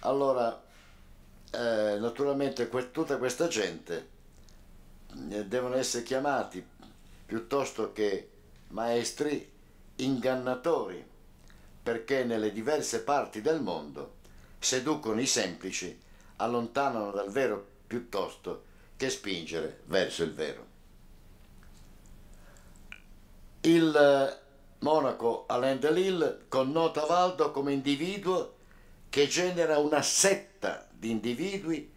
Allora, eh, naturalmente que tutta questa gente eh, devono essere chiamati piuttosto che maestri ingannatori, perché nelle diverse parti del mondo seducono i semplici, allontanano dal vero piuttosto che spingere verso il vero. Il eh, monaco Alain Delille connota Valdo come individuo che genera una setta di individui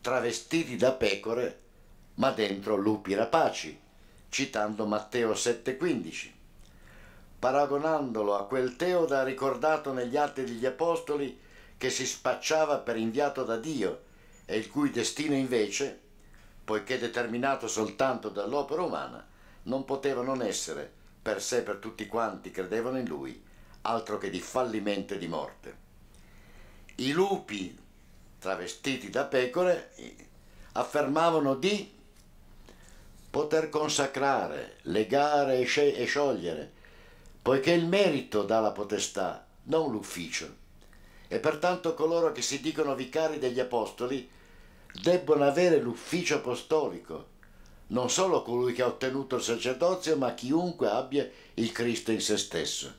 travestiti da pecore ma dentro lupi rapaci, citando Matteo 7,15. Paragonandolo a quel Teoda ricordato negli Atti degli Apostoli che si spacciava per inviato da Dio e il cui destino invece, poiché determinato soltanto dall'opera umana, non poteva non essere, per sé e per tutti quanti credevano in lui, altro che di fallimento e di morte. I lupi, travestiti da pecore, affermavano di poter consacrare, legare e sciogliere, poiché il merito dà la potestà, non l'ufficio. E pertanto coloro che si dicono vicari degli apostoli debbono avere l'ufficio apostolico, non solo colui che ha ottenuto il sacerdozio, ma chiunque abbia il Cristo in se stesso.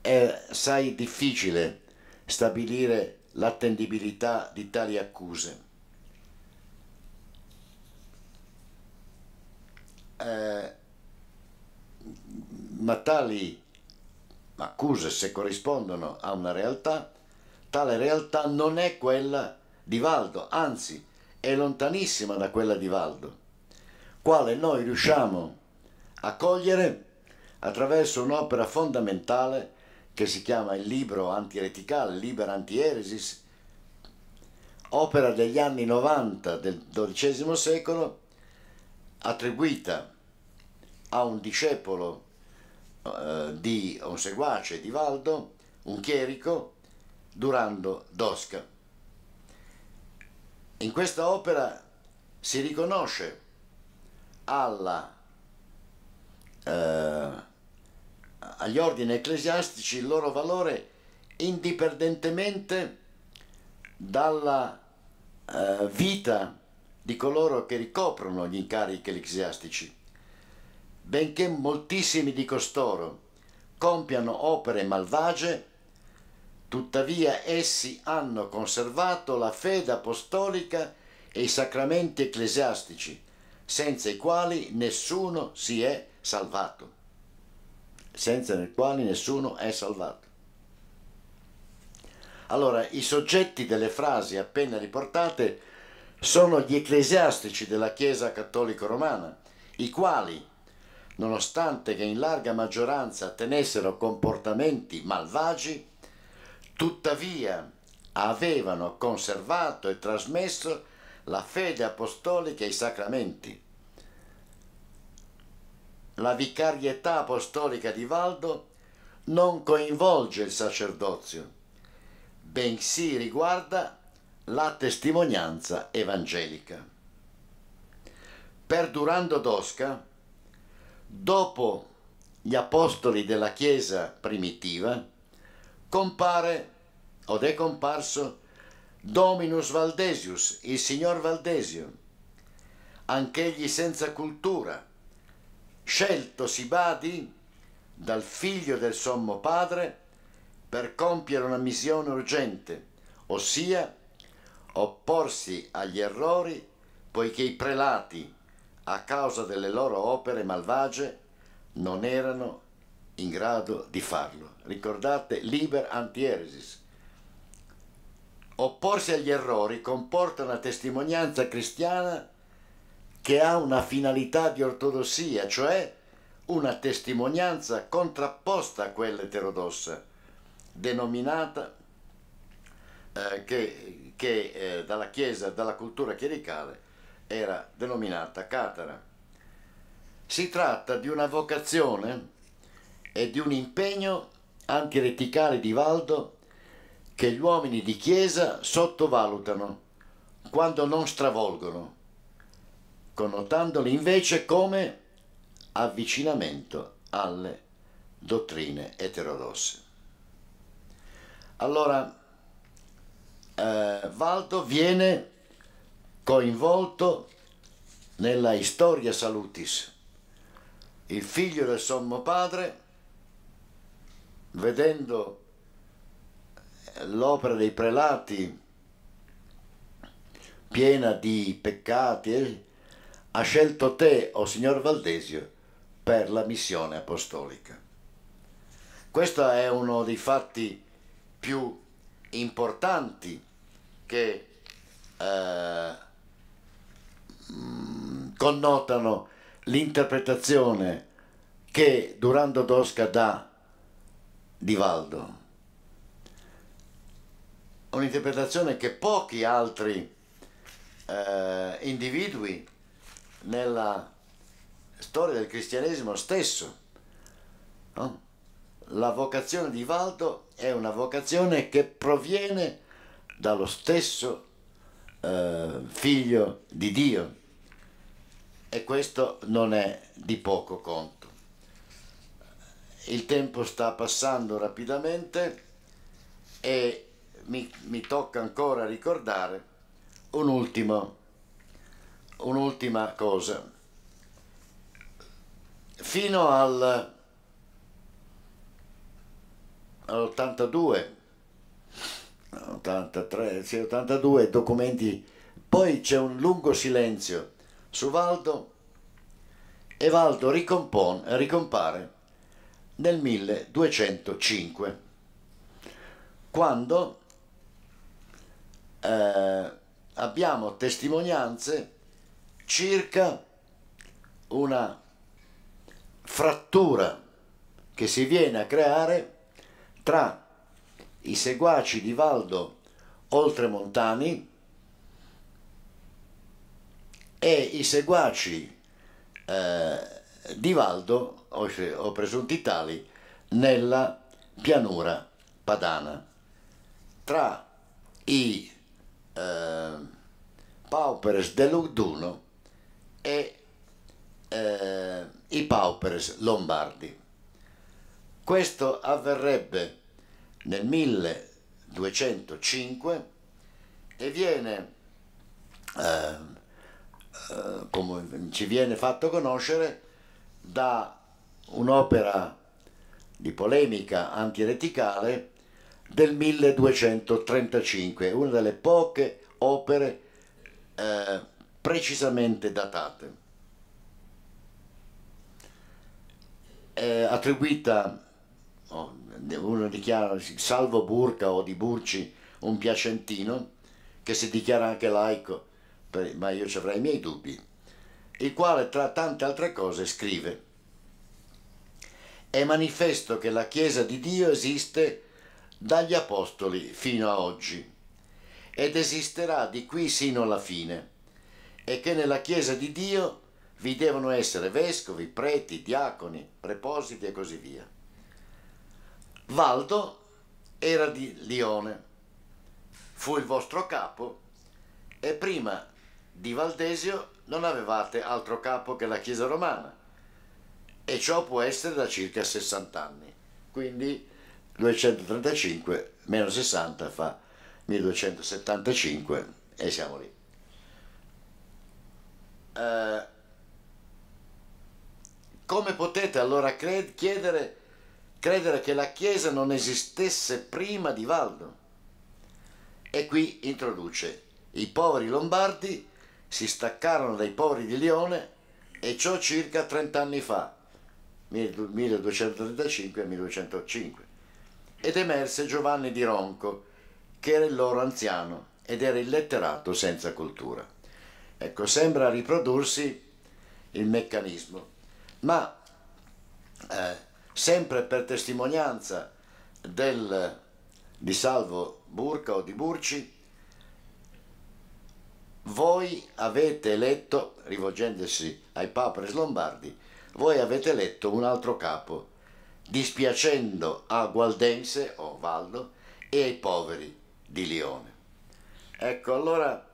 È, sai, difficile stabilire l'attendibilità di tali accuse. Eh, ma tali accuse, se corrispondono a una realtà, Tale realtà non è quella di Valdo, anzi è lontanissima da quella di Valdo, quale noi riusciamo a cogliere attraverso un'opera fondamentale che si chiama il libro antireticale, Libera Antieresis, opera degli anni 90 del XII secolo, attribuita a un discepolo eh, di un seguace di Valdo, un chierico, Durando Dosca. In questa opera si riconosce alla, eh, agli ordini ecclesiastici il loro valore indipendentemente dalla eh, vita di coloro che ricoprono gli incarichi ecclesiastici, benché moltissimi di costoro compiano opere malvagie Tuttavia essi hanno conservato la fede apostolica e i sacramenti ecclesiastici, senza i quali nessuno si è salvato. Senza i quali nessuno è salvato. Allora, i soggetti delle frasi appena riportate sono gli ecclesiastici della Chiesa Cattolica Romana, i quali, nonostante che in larga maggioranza tenessero comportamenti malvagi, Tuttavia avevano conservato e trasmesso la fede apostolica e i sacramenti. La vicarietà apostolica di Valdo non coinvolge il sacerdozio, bensì riguarda la testimonianza evangelica. Perdurando d'Osca, dopo gli apostoli della Chiesa primitiva, compare o è comparso Dominus Valdesius, il signor Valdesio, anch'egli senza cultura, scelto si badi dal figlio del sommo padre per compiere una missione urgente, ossia opporsi agli errori poiché i prelati, a causa delle loro opere malvagie, non erano in grado di farlo. Ricordate Liber Antieresis. Opporsi agli errori comporta una testimonianza cristiana che ha una finalità di ortodossia, cioè una testimonianza contrapposta a quella eterodossa, denominata eh, che, che eh, dalla Chiesa, dalla cultura chiericale, era denominata catara. Si tratta di una vocazione e di un impegno antireticale di Valdo che gli uomini di Chiesa sottovalutano quando non stravolgono, connotandoli invece come avvicinamento alle dottrine eterodosse. Allora, eh, Valdo viene coinvolto nella Historia Salutis. Il figlio del Sommo Padre vedendo eh, l'opera dei prelati piena di peccati, eh, ha scelto te, o oh signor Valdesio, per la missione apostolica. Questo è uno dei fatti più importanti che eh, mm, connotano l'interpretazione che Durando Dosca dà di Valdo. Un'interpretazione che pochi altri eh, individui nella storia del cristianesimo stesso. No? La vocazione di Valdo è una vocazione che proviene dallo stesso eh, figlio di Dio e questo non è di poco conto il tempo sta passando rapidamente e mi, mi tocca ancora ricordare un'ultima cosa. Fino al, all'82, 83, sì, 82 documenti, poi c'è un lungo silenzio su Valdo e Valdo ricompone, ricompare nel 1205, quando eh, abbiamo testimonianze circa una frattura che si viene a creare tra i seguaci di Valdo Oltremontani e i seguaci eh, di Valdo o presunti tali, nella pianura padana. Tra i eh, pauperes dell'Uduno e eh, i pauperes lombardi. Questo avverrebbe nel 1205 e viene, eh, eh, come ci viene fatto conoscere da un'opera di polemica antireticale del 1235, una delle poche opere eh, precisamente datate, È attribuita, oh, uno dichiara, salvo Burca o di Burci, un piacentino, che si dichiara anche laico, ma io ci avrei i miei dubbi, il quale tra tante altre cose scrive è manifesto che la Chiesa di Dio esiste dagli Apostoli fino a oggi ed esisterà di qui sino alla fine e che nella Chiesa di Dio vi devono essere vescovi, preti, diaconi, prepositi e così via. Valdo era di Lione, fu il vostro capo e prima di Valdesio non avevate altro capo che la Chiesa romana e ciò può essere da circa 60 anni. Quindi 235 meno 60 fa 1275 e siamo lì. Eh, come potete allora cred chiedere, credere che la Chiesa non esistesse prima di Valdo? E qui introduce i poveri lombardi si staccarono dai poveri di Lione e ciò circa 30 anni fa 1235-1205, ed emerse Giovanni di Ronco, che era il loro anziano ed era il letterato senza cultura. Ecco, sembra riprodursi il meccanismo, ma eh, sempre per testimonianza del, di Salvo Burca o di Burci, voi avete letto, rivolgendosi ai papres lombardi, voi avete letto un altro capo, dispiacendo a Gualdense o Valdo e ai poveri di Lione. Ecco, allora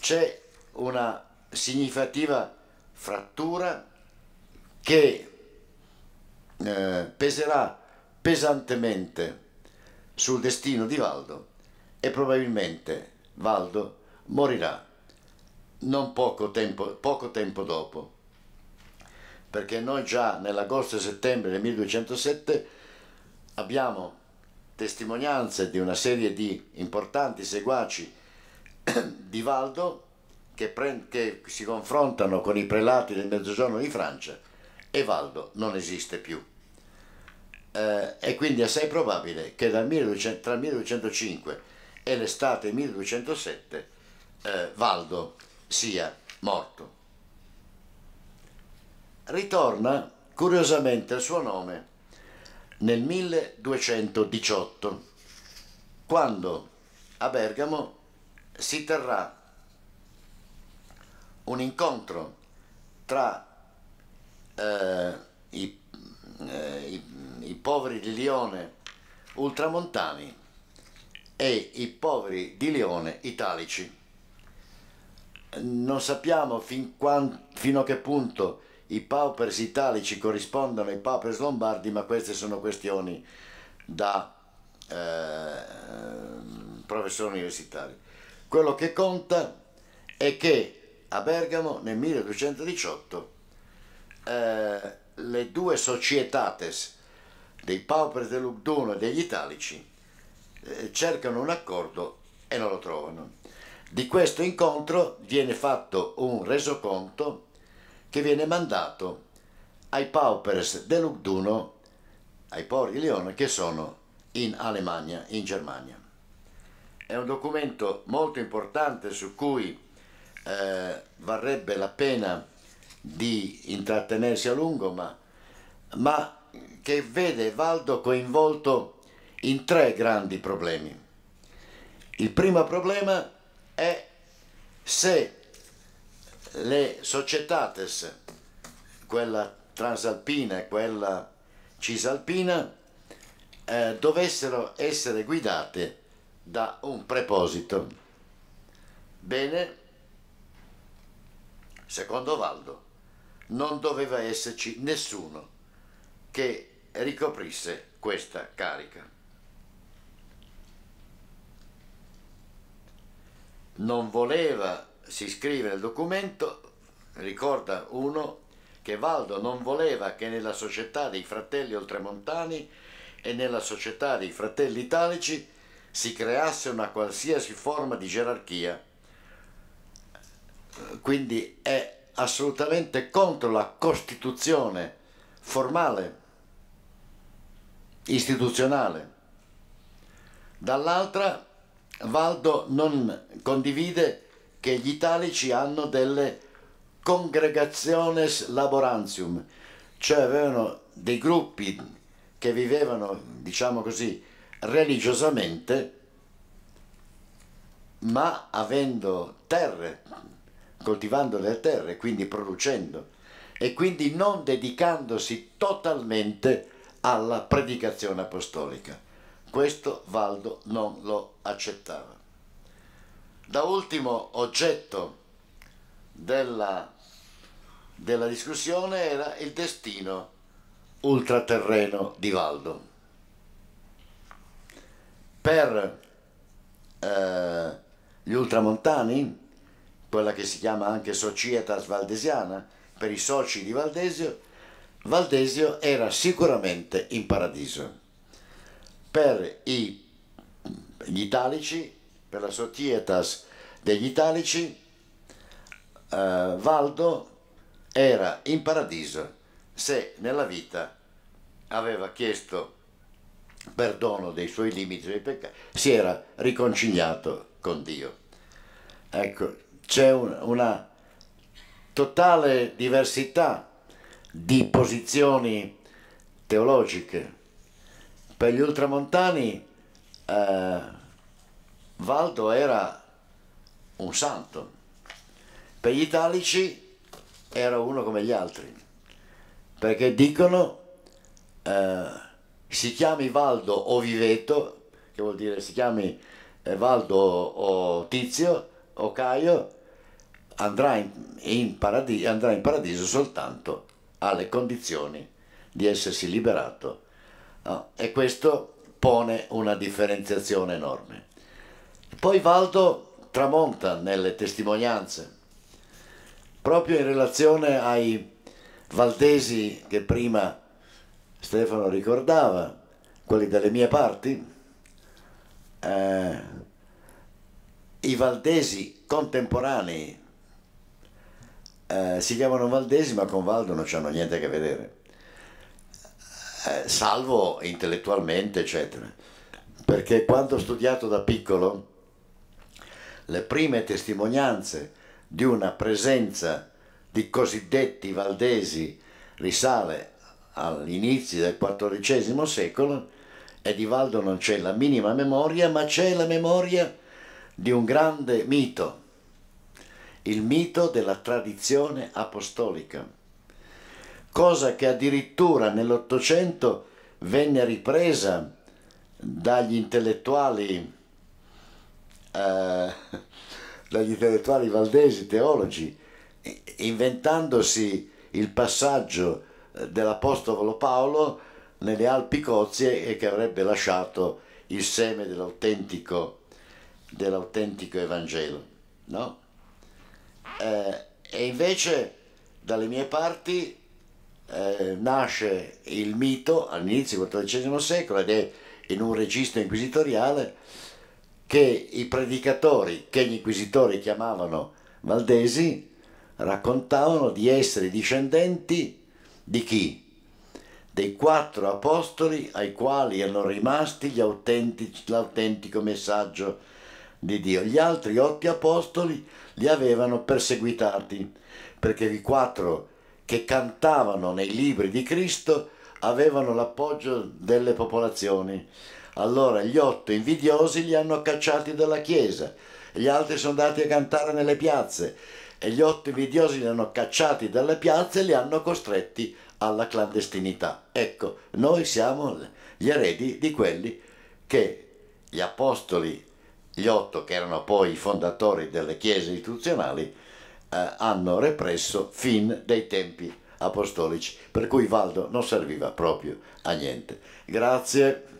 c'è una significativa frattura che eh, peserà pesantemente sul destino di Valdo e probabilmente Valdo morirà non poco tempo, poco tempo dopo perché noi già nell'agosto e settembre del 1207 abbiamo testimonianze di una serie di importanti seguaci di Valdo che, che si confrontano con i prelati del mezzogiorno di Francia e Valdo non esiste più. Eh, e quindi assai probabile che dal 1200, tra il 1205 e l'estate 1207 eh, Valdo sia morto ritorna curiosamente il suo nome nel 1218, quando a Bergamo si terrà un incontro tra eh, i, eh, i, i poveri di Lione ultramontani e i poveri di Lione italici. Non sappiamo fin quant, fino a che punto i paupers italici corrispondono ai paupers lombardi, ma queste sono questioni da eh, professori universitari. Quello che conta è che a Bergamo nel 1218 eh, le due societates dei paupers dell'Ugduno e degli italici eh, cercano un accordo e non lo trovano. Di questo incontro viene fatto un resoconto che viene mandato ai Paupers dell'Ugduno, ai poveri di Leone, che sono in Alemania, in Germania. È un documento molto importante su cui eh, varrebbe la pena di intrattenersi a lungo, ma, ma che vede Valdo coinvolto in tre grandi problemi. Il primo problema è se le societates, quella transalpina e quella cisalpina, eh, dovessero essere guidate da un preposito. Bene, secondo Valdo, non doveva esserci nessuno che ricoprisse questa carica. Non voleva si scrive nel documento, ricorda uno, che Valdo non voleva che nella società dei fratelli oltremontani e nella società dei fratelli italici si creasse una qualsiasi forma di gerarchia. Quindi è assolutamente contro la Costituzione formale, istituzionale. Dall'altra Valdo non condivide che gli italici hanno delle congregationes laborantium, cioè avevano dei gruppi che vivevano, diciamo così, religiosamente, ma avendo terre, coltivando le terre, quindi producendo, e quindi non dedicandosi totalmente alla predicazione apostolica. Questo Valdo non lo accettava. Da ultimo oggetto della, della discussione era il destino ultraterreno di Valdo. Per eh, gli ultramontani, quella che si chiama anche Societas Valdesiana, per i soci di Valdesio, Valdesio era sicuramente in paradiso. Per i, gli italici per la Societas degli Italici, eh, Valdo era in paradiso se nella vita aveva chiesto perdono dei suoi limiti, dei peccati, si era riconciliato con Dio. Ecco, c'è un, una totale diversità di posizioni teologiche. Per gli ultramontani eh, Valdo era un santo, per gli italici era uno come gli altri, perché dicono eh, si chiami Valdo o Viveto, che vuol dire si chiami eh, Valdo o Tizio o Caio, andrà in, in paradiso, andrà in paradiso soltanto alle condizioni di essersi liberato. No? E questo pone una differenziazione enorme. Poi Valdo tramonta nelle testimonianze, proprio in relazione ai valdesi che prima Stefano ricordava, quelli dalle mie parti, eh, i valdesi contemporanei eh, si chiamano valdesi ma con Valdo non hanno niente a che vedere, eh, salvo intellettualmente eccetera, perché quando ho studiato da piccolo le prime testimonianze di una presenza di cosiddetti valdesi risale all'inizio del XIV secolo e di Valdo non c'è la minima memoria, ma c'è la memoria di un grande mito, il mito della tradizione apostolica, cosa che addirittura nell'Ottocento venne ripresa dagli intellettuali eh, dagli intellettuali valdesi, teologi, inventandosi il passaggio eh, dell'Apostolo Paolo nelle Alpi Cozie e che avrebbe lasciato il seme dell'autentico, dell'autentico Evangelo. No? Eh, e invece dalle mie parti eh, nasce il mito all'inizio del XIV secolo ed è in un registro inquisitoriale che i predicatori che gli inquisitori chiamavano Valdesi raccontavano di essere discendenti di chi? Dei quattro apostoli ai quali erano rimasti l'autentico messaggio di Dio. Gli altri otto apostoli li avevano perseguitati perché i quattro che cantavano nei libri di Cristo avevano l'appoggio delle popolazioni allora gli otto invidiosi li hanno cacciati dalla chiesa, gli altri sono andati a cantare nelle piazze e gli otto invidiosi li hanno cacciati dalle piazze e li hanno costretti alla clandestinità. Ecco, noi siamo gli eredi di quelli che gli apostoli, gli otto che erano poi i fondatori delle chiese istituzionali, eh, hanno represso fin dai tempi apostolici, per cui Valdo non serviva proprio a niente. Grazie.